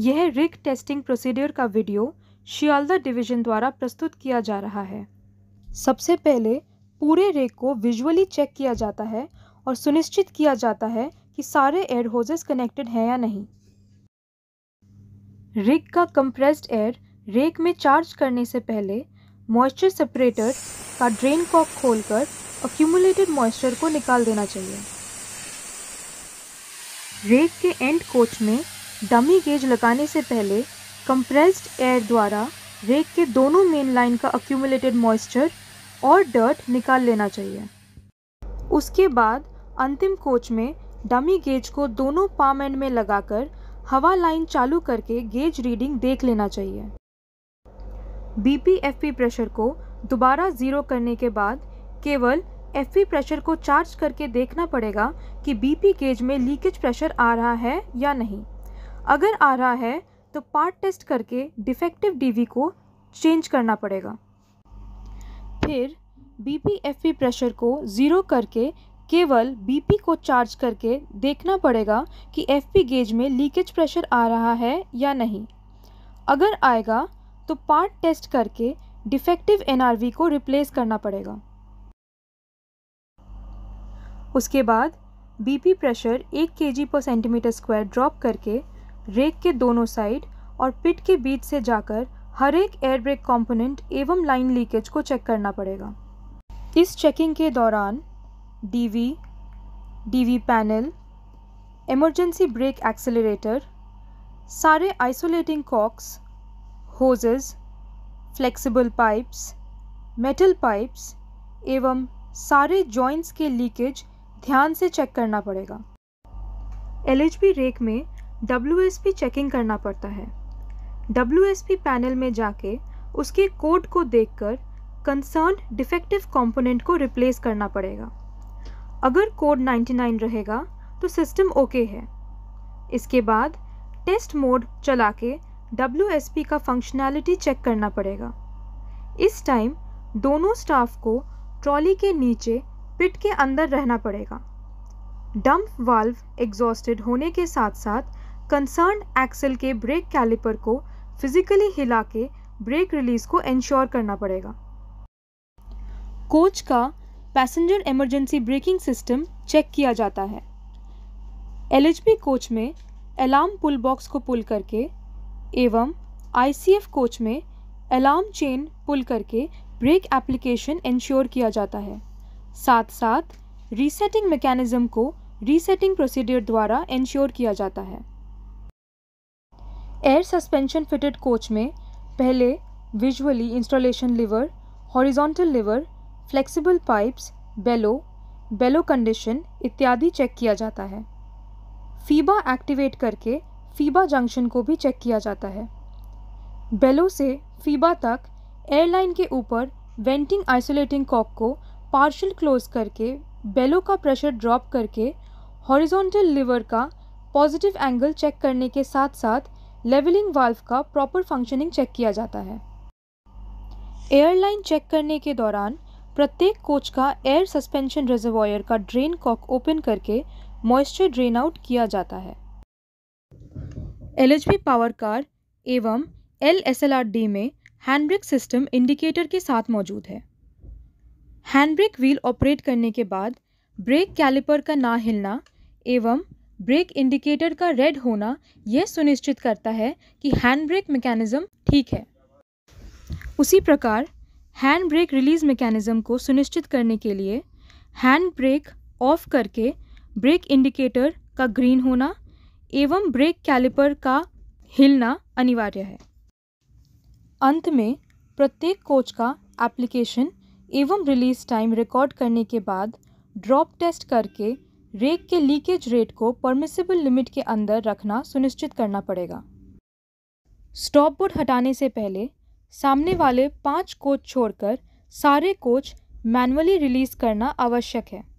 यह rig testing procedure का video Sealdah division द्वारा प्रस्तुत किया जा रहा है सबसे पहले पूरे रेक को विजुअली चेक किया जाता है और सुनिश्चित किया जाता है कि सारे एयर होजेस कनेक्टेड हैं या नहीं रिग का कंप्रेस्ड एयर रेक में चार्ज करने से पहले मॉइस्चर सेपरेटर का ड्रेन कॉक खोलकर अक्यूमुलेटेड मॉइस्चर को निकाल देना चाहिए रेक के एंड कोच में डमी गेज लगाने से पहले कंप्रेस्ड एयर द्वारा रेक के दोनों मेन लाइन का अक्यूमुलेटेड मॉइस्चर और डर्ट निकाल लेना चाहिए उसके बाद अंतिम कोच में डमी गेज को दोनों पाम एंड में लगाकर हवा लाइन चालू करके गेज रीडिंग देख लेना चाहिए बीपीएफपी प्रेशर को दोबारा ज़ीरो करने के बाद केवल एफ प्रेशर को चार्ज करके देखना पड़ेगा कि बीपी गेज में लीकेज प्रेशर आ रहा है या नहीं अगर आ रहा है तो पार्ट टेस्ट करके डिफेक्टिव डीवी को चेंज करना पड़ेगा फिर बीपीएफपी प्रेशर को ज़ीरो करके केवल बीपी को चार्ज करके देखना पड़ेगा कि एफपी गेज में लीकेज प्रेशर आ रहा है या नहीं अगर आएगा तो पार्ट टेस्ट करके डिफेक्टिव एनआरवी को रिप्लेस करना पड़ेगा उसके बाद बीपी प्रेशर एक K G per centimetre square drop करके रेक के दोनों साइड और पिट के बीच से जाकर हर एक एयर ब्रेक कॉम्पोनेंट एवं लाइन लीकेज को चेक करना पड़ेगा इस चेकिंग के दौरान DV, DV panel emergency brake accelerator सारे isolating cocks hoses flexible pipes metal pipes एवं सारे जॉइंट्स के लीकेज ध्यान से चेक करना पड़ेगा एल रेक में डब्ल्यू चेकिंग करना पड़ता है डब्ल्यू पैनल में जाके उसके कोड को देखकर कंसर्न डिफेक्टिव कंपोनेंट को रिप्लेस करना पड़ेगा अगर कोड 99 रहेगा तो सिस्टम ओके है इसके बाद टेस्ट मोड चला के डब्ल्यू का फंक्शनैलिटी चेक करना पड़ेगा इस टाइम दोनों स्टाफ को ट्रॉली के नीचे पिट के अंदर रहना पड़ेगा डंप वाल्व एग्जॉस्टेड होने के साथ साथ कंसर्न एक्सल के ब्रेक कैलिपर को फिजिकली हिला के ब्रेक रिलीज को इंश्योर करना पड़ेगा कोच का passenger emergency braking system check किया जाता है एल कोच में अलार्म पुल बॉक्स को पुल करके एवं आई कोच में अलार्म चेन पुल करके ब्रेक एप्लीकेशन इंश्योर किया जाता है साथ साथ रीसेटिंग मैकेनिज्म को रीसेटिंग प्रोसीडियर द्वारा इंश्योर किया जाता है एयर सस्पेंशन फिटेड कोच में पहले visually installation lever horizontal lever flexible pipes bellow bellow condition इत्यादि चेक किया जाता है फीबा एक्टिवेट करके फीबा जंक्शन को भी चेक किया जाता है बेलो से फीबा तक एयरलाइन के ऊपर वेंटिंग आइसोलेटिंग कॉक को पार्शल क्लोज करके बेलो का प्रेशर ड्रॉप करके हॉरिजॉन्टल लिवर का पॉजिटिव एंगल चेक करने के साथ साथ लेवलिंग वाल्व का प्रॉपर फंक्शनिंग चेक किया जाता है एयरलाइन चेक करने के दौरान प्रत्येक कोच का एयर सस्पेंशन रिजर्वायर का ड्रेन कॉक ओपन करके मॉइस्चर ड्रेन आउट किया जाता है एल पावर कार एवं एल में हैंडब्रेक सिस्टम इंडिकेटर के साथ मौजूद है हैंडब्रेक व्हील ऑपरेट करने के बाद ब्रेक कैलिपर का ना हिलना एवं ब्रेक इंडिकेटर का रेड होना यह सुनिश्चित करता है कि हैंड ब्रेक मेकैनिज़्म ठीक है उसी प्रकार हैंड ब्रेक रिलीज़ मैकेनिज्म को सुनिश्चित करने के लिए हैंड ब्रेक ऑफ करके ब्रेक इंडिकेटर का ग्रीन होना एवं ब्रेक कैलिपर का हिलना अनिवार्य है अंत में प्रत्येक कोच का एप्लीकेशन एवं रिलीज़ टाइम रिकॉर्ड करने के बाद ड्रॉप टेस्ट करके रेक के लीकेज रेट को परमिसिबल लिमिट के अंदर रखना सुनिश्चित करना पड़ेगा स्टॉप बोर्ड हटाने से पहले सामने वाले पांच कोच छोड़कर सारे कोच मैनुअली रिलीज करना आवश्यक है